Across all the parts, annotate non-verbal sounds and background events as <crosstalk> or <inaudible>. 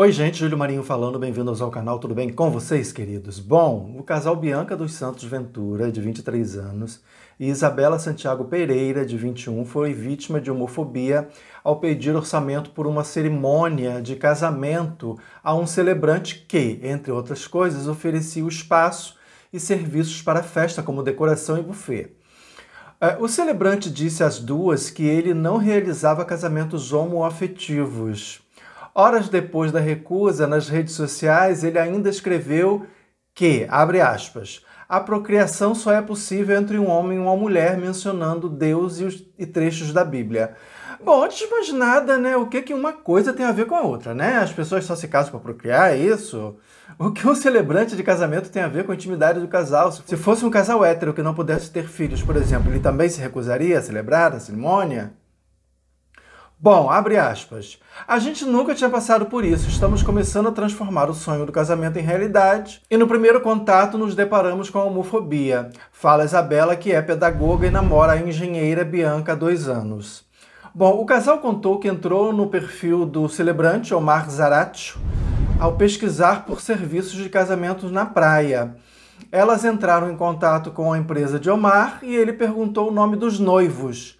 Oi, gente, Júlio Marinho falando, bem-vindos ao canal, tudo bem com vocês, queridos? Bom, o casal Bianca dos Santos Ventura, de 23 anos, e Isabela Santiago Pereira, de 21, foi vítima de homofobia ao pedir orçamento por uma cerimônia de casamento a um celebrante que, entre outras coisas, oferecia o espaço e serviços para a festa, como decoração e buffet. É, o celebrante disse às duas que ele não realizava casamentos homoafetivos Horas depois da recusa, nas redes sociais, ele ainda escreveu que, abre aspas, a procriação só é possível entre um homem e uma mulher, mencionando Deus e, os, e trechos da Bíblia. Bom, antes de mais nada, né? O que, que uma coisa tem a ver com a outra, né? As pessoas só se casam para procriar, é isso? O que um celebrante de casamento tem a ver com a intimidade do casal? Se fosse um casal hétero que não pudesse ter filhos, por exemplo, ele também se recusaria a celebrar a cerimônia? Bom, abre aspas. A gente nunca tinha passado por isso. Estamos começando a transformar o sonho do casamento em realidade. E no primeiro contato nos deparamos com a homofobia. Fala Isabela, que é pedagoga e namora a engenheira Bianca há dois anos. Bom, o casal contou que entrou no perfil do celebrante Omar Zaratio ao pesquisar por serviços de casamentos na praia. Elas entraram em contato com a empresa de Omar e ele perguntou o nome dos noivos.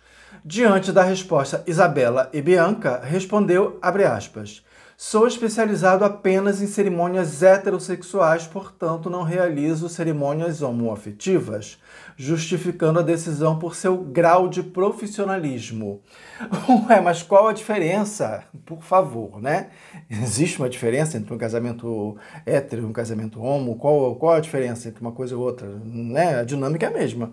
Diante da resposta, Isabela e Bianca respondeu, aspas, Sou especializado apenas em cerimônias heterossexuais, portanto não realizo cerimônias homoafetivas, justificando a decisão por seu grau de profissionalismo. <laughs> Ué, mas qual a diferença? Por favor, né? Existe uma diferença entre um casamento hétero e um casamento homo? Qual, qual a diferença entre uma coisa e outra? Né? A dinâmica é a mesma.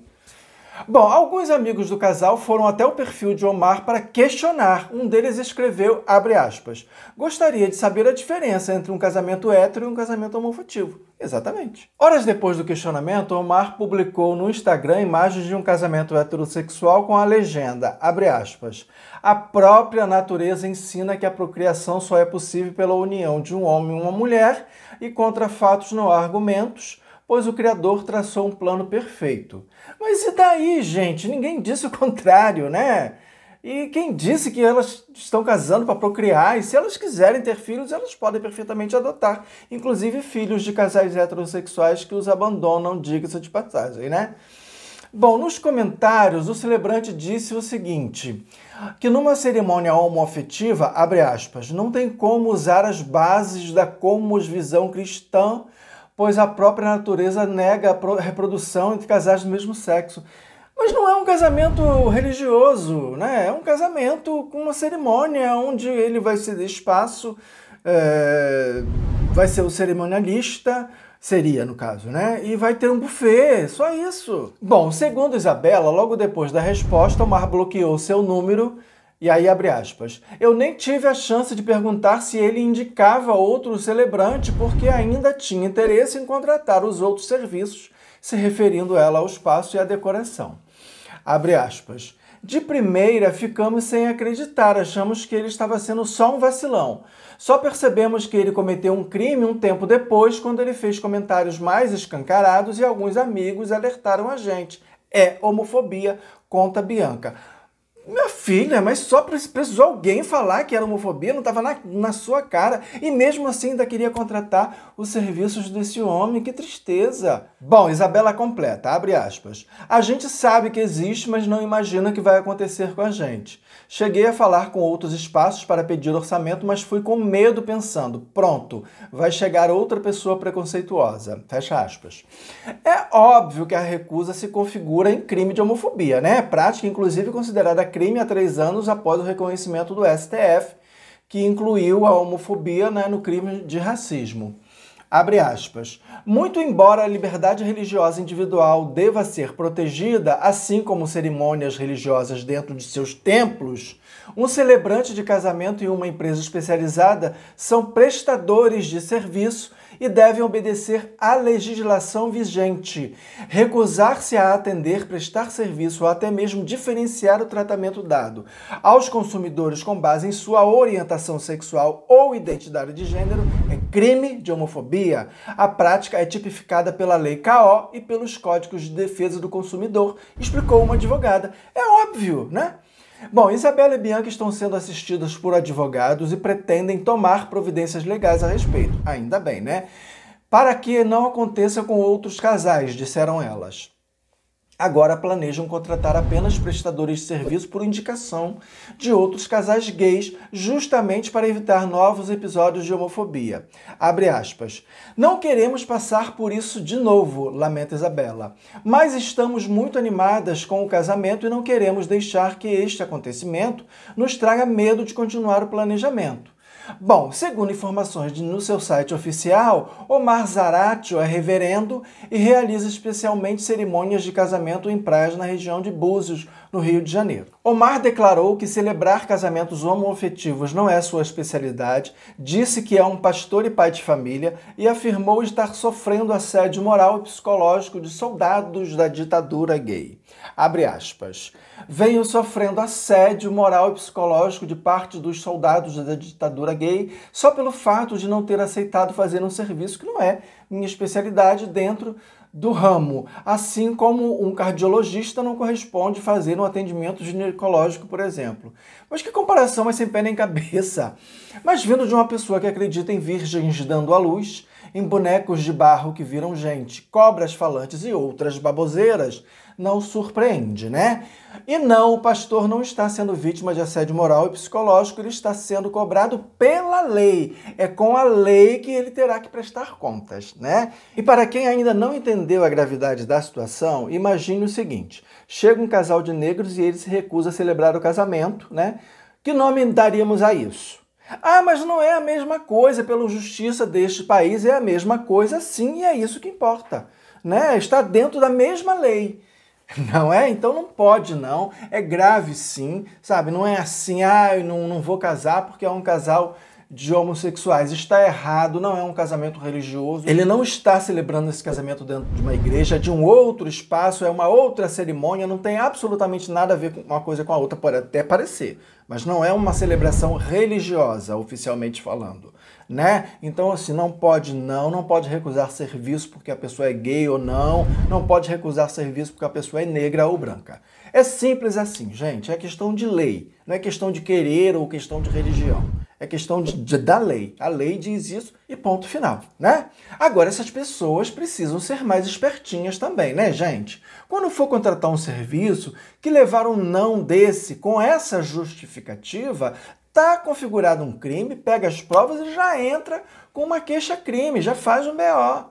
Bom, alguns amigos do casal foram até o perfil de Omar para questionar. Um deles escreveu, aspas, gostaria de saber a diferença entre um casamento hétero e um casamento homofativo. Exatamente. Horas depois do questionamento, Omar publicou no Instagram imagens de um casamento heterossexual com a legenda, aspas, a própria natureza ensina que a procriação só é possível pela união de um homem e uma mulher e contra fatos não há argumentos, pois o Criador traçou um plano perfeito. Mas e daí, gente? Ninguém disse o contrário, né? E quem disse que elas estão casando para procriar? E se elas quiserem ter filhos, elas podem perfeitamente adotar, inclusive filhos de casais heterossexuais que os abandonam, diga-se de passagem, né? Bom, nos comentários, o celebrante disse o seguinte: que numa cerimônia homoafetiva, abre aspas, não tem como usar as bases da cosmovisão cristã pois a própria natureza nega a reprodução entre casais do mesmo sexo. Mas não é um casamento religioso, né? É um casamento com uma cerimônia onde ele vai ceder espaço, é... vai ser o cerimonialista, seria no caso, né? E vai ter um buffet, só isso. Bom, segundo Isabela, logo depois da resposta, o Mar bloqueou seu número e aí, abre aspas, eu nem tive a chance de perguntar se ele indicava outro celebrante, porque ainda tinha interesse em contratar os outros serviços, se referindo ela ao espaço e à decoração. Abre aspas. De primeira, ficamos sem acreditar, achamos que ele estava sendo só um vacilão. Só percebemos que ele cometeu um crime um tempo depois, quando ele fez comentários mais escancarados e alguns amigos alertaram a gente. É homofobia, conta Bianca. Minha filha, né? mas só precisou alguém falar que era homofobia, não estava na, na sua cara. E mesmo assim ainda queria contratar os serviços desse homem, que tristeza. Bom, Isabela completa, abre aspas. A gente sabe que existe, mas não imagina que vai acontecer com a gente. Cheguei a falar com outros espaços para pedir orçamento, mas fui com medo pensando, pronto, vai chegar outra pessoa preconceituosa. Fecha aspas. É óbvio que a recusa se configura em crime de homofobia, né? Prática, inclusive, considerada crime há três anos após o reconhecimento do STF, que incluiu a homofobia né, no crime de racismo. Abre aspas. Muito embora a liberdade religiosa individual deva ser protegida, assim como cerimônias religiosas dentro de seus templos, um celebrante de casamento e uma empresa especializada são prestadores de serviço e devem obedecer à legislação vigente. Recusar-se a atender, prestar serviço ou até mesmo diferenciar o tratamento dado aos consumidores com base em sua orientação sexual ou identidade de gênero é crime de homofobia, a prática é tipificada pela Lei KO e pelos Códigos de Defesa do Consumidor, explicou uma advogada. É óbvio, né? Bom, Isabela e Bianca estão sendo assistidas por advogados e pretendem tomar providências legais a respeito. Ainda bem, né? Para que não aconteça com outros casais, disseram elas. Agora planejam contratar apenas prestadores de serviço por indicação de outros casais gays, justamente para evitar novos episódios de homofobia. Abre aspas. Não queremos passar por isso de novo, lamenta Isabela. Mas estamos muito animadas com o casamento e não queremos deixar que este acontecimento nos traga medo de continuar o planejamento. Bom, segundo informações de, no seu site oficial, Omar Zaratio é reverendo e realiza especialmente cerimônias de casamento em praias na região de Búzios, no Rio de Janeiro. Omar declarou que celebrar casamentos homoafetivos não é sua especialidade, disse que é um pastor e pai de família e afirmou estar sofrendo assédio moral e psicológico de soldados da ditadura gay. Abre aspas. Venho sofrendo assédio moral e psicológico de parte dos soldados da ditadura gay só pelo fato de não ter aceitado fazer um serviço que não é minha especialidade dentro do ramo, assim como um cardiologista não corresponde fazer um atendimento ginecológico, por exemplo. Mas que comparação é sem pé nem cabeça? Mas vindo de uma pessoa que acredita em virgens dando à luz, em bonecos de barro que viram gente, cobras falantes e outras baboseiras, não surpreende, né? E não, o pastor não está sendo vítima de assédio moral e psicológico, ele está sendo cobrado pela lei. É com a lei que ele terá que prestar contas, né? E para quem ainda não entendeu a gravidade da situação, imagine o seguinte: chega um casal de negros e ele se recusa a celebrar o casamento, né? Que nome daríamos a isso? Ah, mas não é a mesma coisa, pela justiça deste país é a mesma coisa, sim, e é isso que importa. Né? Está dentro da mesma lei. <laughs> Não é? Então não pode, não. É grave, sim, sabe? Não é assim, ah, eu não, não vou casar porque é um casal de homossexuais. Está errado, não é um casamento religioso. Ele não está celebrando esse casamento dentro de uma igreja, de um outro espaço, é uma outra cerimônia, não tem absolutamente nada a ver com uma coisa com a outra, pode até parecer, mas não é uma celebração religiosa, oficialmente falando, né? Então assim, não pode não, não pode recusar serviço porque a pessoa é gay ou não, não pode recusar serviço porque a pessoa é negra ou branca. É simples assim, gente. É questão de lei. Não é questão de querer ou questão de religião. É questão de, de, da lei. A lei diz isso e ponto final, né? Agora, essas pessoas precisam ser mais espertinhas também, né, gente? Quando for contratar um serviço que levar um não desse com essa justificativa, tá configurado um crime, pega as provas e já entra com uma queixa-crime, já faz um BO.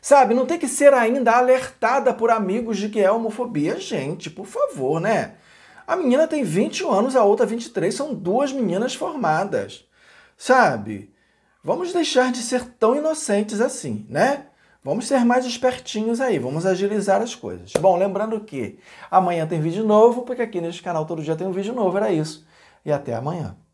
Sabe, não tem que ser ainda alertada por amigos de que é homofobia. Gente, por favor, né? A menina tem 21 anos, a outra 23, são duas meninas formadas. Sabe? Vamos deixar de ser tão inocentes assim, né? Vamos ser mais espertinhos aí, vamos agilizar as coisas. Bom, lembrando que amanhã tem vídeo novo, porque aqui neste canal todo dia tem um vídeo novo, era isso. E até amanhã.